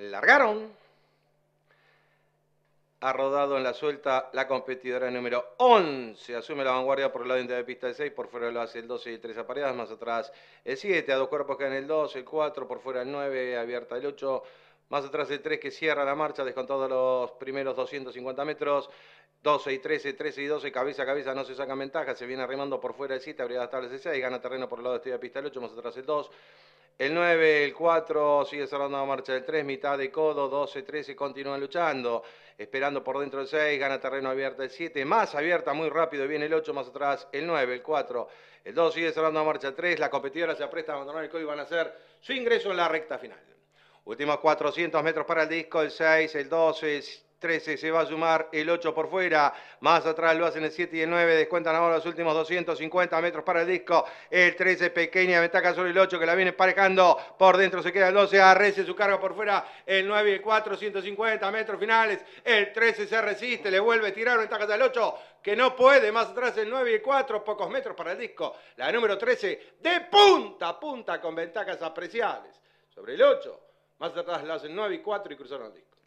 largaron. Ha rodado en la suelta la competidora número 11. Asume la vanguardia por el lado de pista del 6. Por fuera lo hace el 12 y 3 apareadas. Más atrás el 7. A dos cuerpos que el 2, el 4. Por fuera el 9. Abierta el 8. Más atrás el 3 que cierra la marcha. Descontando los primeros 250 metros. 12 y 13, 13 y 12, cabeza a cabeza, no se sacan ventaja, se viene arrimando por fuera el 7, Abriría hasta el 6, gana terreno por el lado de la Pista el 8, más atrás el 2, el 9, el 4, sigue cerrando la marcha del 3, mitad de codo, 12, 13, continúan luchando. Esperando por dentro el 6, gana terreno abierto el 7, más abierta muy rápido, viene el 8, más atrás el 9, el 4, el 2, sigue cerrando la marcha del 3, las competidoras se aprestan a abandonar el codo y van a hacer su ingreso en la recta final. Últimos 400 metros para el disco, el 6, el 12, el 13 se va a sumar el 8 por fuera. Más atrás lo hacen el 7 y el 9. Descuentan ahora los últimos 250 metros para el disco. El 13 pequeña ventaja sobre el 8 que la viene parejando. Por dentro se queda el 12. Arrece su carga por fuera. El 9 y el 4, 150 metros finales. El 13 se resiste. Le vuelve a tirar ventaja al 8 que no puede. Más atrás el 9 y el 4. Pocos metros para el disco. La número 13 de punta a punta con ventajas apreciables. Sobre el 8. Más atrás lo hacen 9 y 4 y cruzaron el disco.